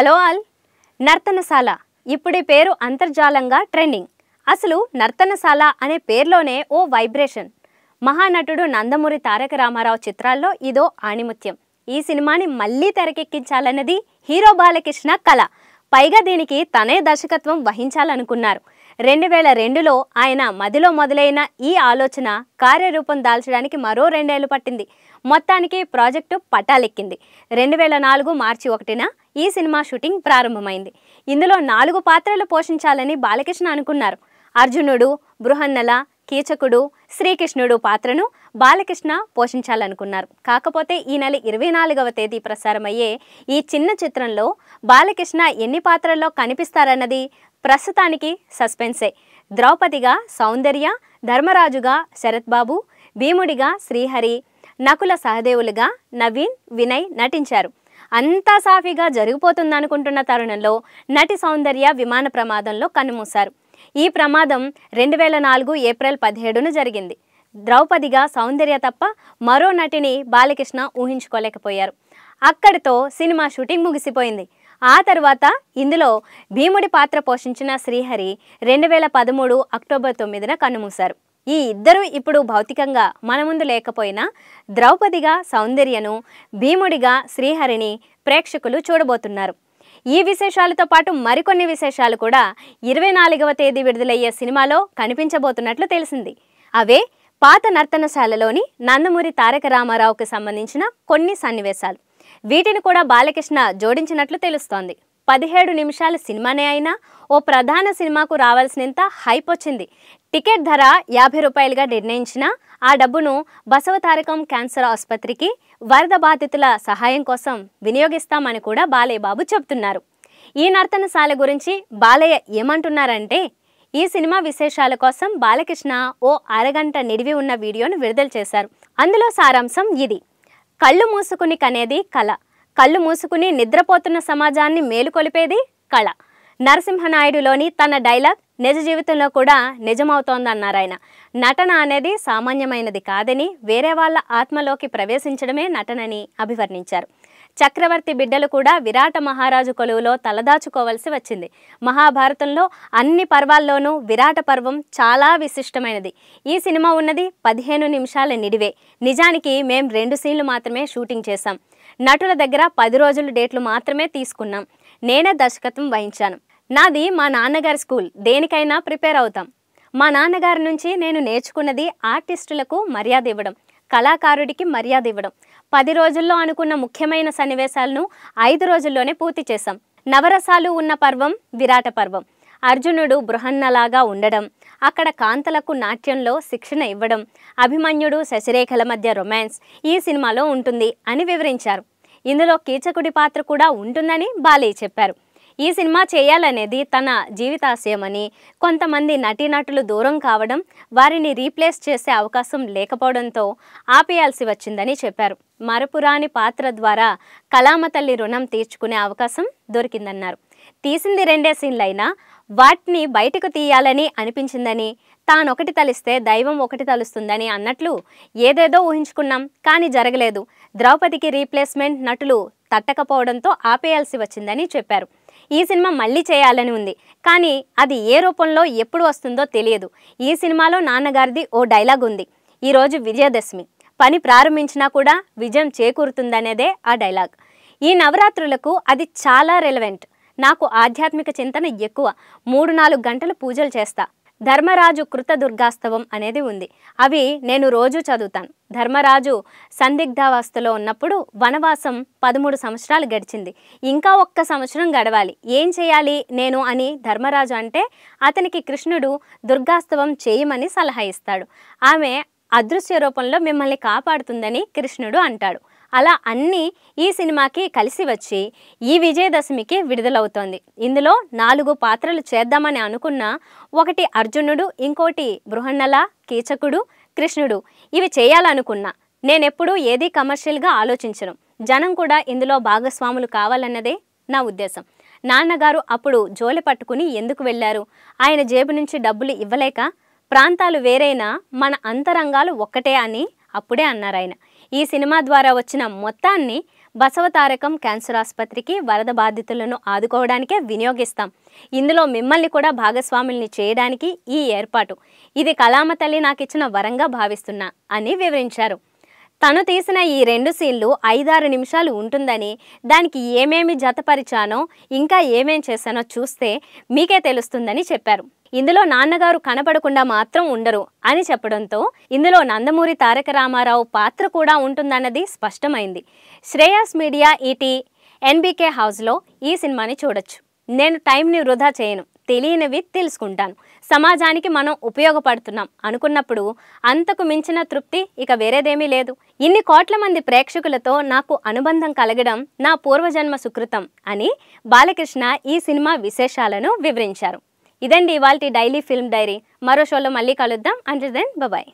hello all Nartanasala ఇప్పుడే పేరు అంతర్జాలంగా trending అసలు నర్తనశాల అనే పేరులోనే ఓ వైబ్రేషన్ మహానటుడు నందమూరి తారక రామారావు చిత్రాల్లో ఇదో ఆణిముత్యం ఈ సినిమాని మళ్ళీ తెరకెక్కించాలన్నది హీరో బాలకృష్ణ కళ పైగా దీనికి తనే దర్శకత్వం వహించాలనుకున్నారు రెండు వేల రెండులో ఆయన మదిలో మొదలైన ఈ ఆలోచన కార్యరూపం దాల్చడానికి మరో రెండేళ్లు పట్టింది మొత్తానికి ప్రాజెక్టు పట్టాలెక్కింది రెండు వేల నాలుగు మార్చి ఒకటిన ఈ సినిమా షూటింగ్ ప్రారంభమైంది ఇందులో నాలుగు పాత్రలు పోషించాలని బాలకృష్ణ అనుకున్నారు అర్జునుడు బృహన్నల కీచకుడు శ్రీకృష్ణుడు పాత్రను బాలకృష్ణ పోషించాలనుకున్నారు కాకపోతే ఈ నెల ఇరవై నాలుగవ తేదీ ప్రసారమయ్యే ఈ చిన్న చిత్రంలో బాలకృష్ణ ఎన్ని పాత్రల్లో కనిపిస్తారన్నది ప్రస్తుతానికి సస్పెన్సే ద్రౌపదిగా సౌందర్య ధర్మరాజుగా శరత్ బాబు భీముడిగా శ్రీహరి నకుల సహదేవులుగా నవీన్ వినయ్ నటించారు అంతా సాఫీగా జరిగిపోతుందనుకుంటున్న తరుణంలో నటి సౌందర్య విమాన ప్రమాదంలో కన్నుమూశారు ఈ ప్రమాదం రెండు వేల నాలుగు ఏప్రిల్ పదిహేడున జరిగింది ద్రౌపదిగా సౌందర్య తప్ప మరో నటిని బాలకృష్ణ ఊహించుకోలేకపోయారు అక్కడితో సినిమా షూటింగ్ ముగిసిపోయింది ఆ తర్వాత ఇందులో భీముడి పాత్ర పోషించిన శ్రీహరి రెండు వేల పదమూడు అక్టోబర్ తొమ్మిదిన కన్నుమూశారు ఈ ఇద్దరు ఇప్పుడు భౌతికంగా మన ముందు లేకపోయినా ద్రౌపదిగా సౌందర్యను భీముడిగా శ్రీహరిని ప్రేక్షకులు చూడబోతున్నారు ఈ విశేషాలతో పాటు మరికొన్ని విశేషాలు కూడా ఇరవై నాలుగవ తేదీ విడుదలయ్యే సినిమాలో కనిపించబోతున్నట్లు తెలిసింది అవే పాత నర్తనశాలలోని నందమూరి తారక రామారావుకు సంబంధించిన కొన్ని సన్నివేశాలు వీటిని కూడా బాలకృష్ణ జోడించినట్లు తెలుస్తోంది పదిహేడు నిమిషాల సినిమానే అయినా ఓ ప్రధాన సినిమాకు రావాల్సినంత హైప్ వచ్చింది టికెట్ ధర యాభై రూపాయలుగా నిర్ణయించిన ఆ డబ్బును బసవతారకం క్యాన్సర్ ఆసుపత్రికి వరద బాధితుల సహాయం కోసం వినియోగిస్తామని కూడా బాలయ్య బాబు చెబుతున్నారు ఈ నర్తనశాల గురించి బాలయ్య ఏమంటున్నారంటే ఈ సినిమా విశేషాల కోసం బాలకృష్ణ ఓ అరగంట నిడివి ఉన్న వీడియోను విడుదల చేశారు అందులో సారాంశం ఇది కళ్ళు మూసుకుని కనేది కళ కళ్ళు మూసుకుని నిద్రపోతున్న సమాజాన్ని మేలుకొలిపేది కళ నరసింహనాయుడులోని తన డైలాగ్ నిజ జీవితంలో కూడా నిజమవుతోందన్నారు ఆయన నటన అనేది సామాన్యమైనది కాదని వేరే వాళ్ళ ఆత్మలోకి ప్రవేశించడమే నటనని అభివర్ణించారు చక్రవర్తి బిడ్డలు కూడా విరాట మహారాజు కొలువులో తలదాచుకోవలసి వచ్చింది మహాభారతంలో అన్ని పర్వాల్లోనూ విరాట పర్వం చాలా విశిష్టమైనది ఈ సినిమా ఉన్నది పదిహేను నిమిషాల నిడివే నిజానికి మేం రెండు సీన్లు మాత్రమే షూటింగ్ చేశాం నటుల దగ్గర పది రోజుల డేట్లు మాత్రమే తీసుకున్నాం నేనే దర్శకత్వం వహించాను నాది మా నాన్నగారి స్కూల్ దేనికైనా ప్రిపేర్ అవుతాం మా నాన్నగారి నుంచి నేను నేర్చుకున్నది ఆర్టిస్టులకు మర్యాద ఇవ్వడం కళాకారుడికి మర్యాద ఇవ్వడం పది రోజుల్లో అనుకున్న ముఖ్యమైన సన్నివేశాలను ఐదు రోజుల్లోనే పూర్తి చేశాం నవరసాలు ఉన్న పర్వం విరాట పర్వం అర్జునుడు బృహన్నలాగా ఉండడం అక్కడ కాంతలకు నాట్యంలో శిక్షణ ఇవ్వడం అభిమన్యుడు శశిరేఖల మధ్య రొమాన్స్ ఈ సినిమాలో ఉంటుంది అని వివరించారు ఇందులో కీచకుడి పాత్ర కూడా ఉంటుందని బాలయ్య చెప్పారు ఈ సినిమా చేయాలనేది తన జీవితాశయమని కొంతమంది నటీనటులు దూరం కావడం వారిని రీప్లేస్ చేసే అవకాశం లేకపోవడంతో ఆపేయాల్సి వచ్చిందని చెప్పారు మరపురాని పాత్ర ద్వారా కళామతల్లి రుణం తీర్చుకునే అవకాశం దొరికిందన్నారు తీసింది రెండే సీన్లైనా వాటిని బయటకు తీయాలని అనిపించిందని తానొకటి తలిస్తే దైవం ఒకటి తలుస్తుందని అన్నట్లు ఏదేదో ఊహించుకున్నాం కానీ జరగలేదు ద్రౌపదికి రీప్లేస్మెంట్ నటులు తట్టకపోవడంతో ఆపేయాల్సి వచ్చిందని చెప్పారు ఈ సినిమా మళ్ళీ చేయాలని ఉంది కానీ అది ఏ రూపంలో ఎప్పుడు వస్తుందో తెలియదు ఈ సినిమాలో నాన్నగారిది ఓ డైలాగ్ ఉంది ఈరోజు విజయదశమి పని ప్రారంభించినా కూడా విజయం చేకూరుతుందనేదే ఆ డైలాగ్ ఈ నవరాత్రులకు అది చాలా రెలవెంట్ నాకు ఆధ్యాత్మిక చింతన ఎక్కువ మూడు నాలుగు గంటలు పూజలు చేస్తా ధర్మరాజు కృత దుర్గాస్తవం అనేది ఉంది అవి నేను రోజు చదువుతాను ధర్మరాజు సందిగ్ధావస్థలో ఉన్నప్పుడు వనవాసం పదమూడు సంవత్సరాలు గడిచింది ఇంకా ఒక్క సంవత్సరం గడవాలి ఏం చేయాలి నేను అని ధర్మరాజు అంటే అతనికి కృష్ణుడు దుర్గాస్తవం చేయమని సలహా ఇస్తాడు ఆమె అదృశ్య రూపంలో మిమ్మల్ని కాపాడుతుందని కృష్ణుడు అంటాడు అలా అన్నీ ఈ సినిమాకి కలిసి వచ్చి ఈ విజయదశమికి విడుదలవుతోంది ఇందులో నాలుగు పాత్రలు చేద్దామని అనుకున్న ఒకటి అర్జునుడు ఇంకోటి బృహన్నల కీచకుడు కృష్ణుడు ఇవి చేయాలనుకున్నా నేనెప్పుడు ఏది కమర్షియల్గా ఆలోచించను జనం కూడా ఇందులో భాగస్వాములు కావాలన్నదే నా ఉద్దేశం నాన్నగారు అప్పుడు జోలి పట్టుకుని ఎందుకు వెళ్ళారు ఆయన జేబు నుంచి డబ్బులు ఇవ్వలేక ప్రాంతాలు వేరైనా మన అంతరంగాలు ఒక్కటే అని అప్పుడే అన్నారు ఆయన ఈ సినిమా ద్వారా వచ్చిన మొత్తాన్ని బసవతారకం క్యాన్సర్ ఆసుపత్రికి వరద బాధితులను ఆదుకోవడానికే వినియోగిస్తాం ఇందులో మిమ్మల్ని కూడా భాగస్వాముల్ని చేయడానికి ఈ ఏర్పాటు ఇది కలామ తల్లి నాకు ఇచ్చిన వరంగా భావిస్తున్నా అని వివరించారు తను తీసిన ఈ రెండు సీన్లు ఐదారు నిమిషాలు ఉంటుందని దానికి ఏమేమి జతపరిచానో ఇంకా ఏమేం చేశానో చూస్తే మీకే తెలుస్తుందని చెప్పారు ఇందులో నాన్నగారు కనపడకుండా మాత్రం ఉండరు అని చెప్పడంతో ఇందులో నందమూరి తారక రామారావు పాత్ర కూడా ఉంటుందన్నది స్పష్టమైంది శ్రేయాస్ మీడియా ఈటీ ఎన్బీకే హౌస్లో ఈ సినిమాని చూడొచ్చు నేను టైంని వృధా చేయను తెలియనివి తెలుసుకుంటాను సమాజానికి మనం ఉపయోగపడుతున్నాం అనుకున్నప్పుడు అంతకు మించిన తృప్తి ఇక వేరేదేమీ లేదు ఇన్ని కోట్ల మంది ప్రేక్షకులతో నాకు అనుబంధం కలగడం నా పూర్వజన్మ సుకృతం అని బాలకృష్ణ ఈ సినిమా విశేషాలను వివరించారు ఇదండి ఇవాళ డైలీ ఫిల్మ్ డైరీ మరో షోలో మళ్ళీ కలుద్దాం అంటే దెన్ బాయ్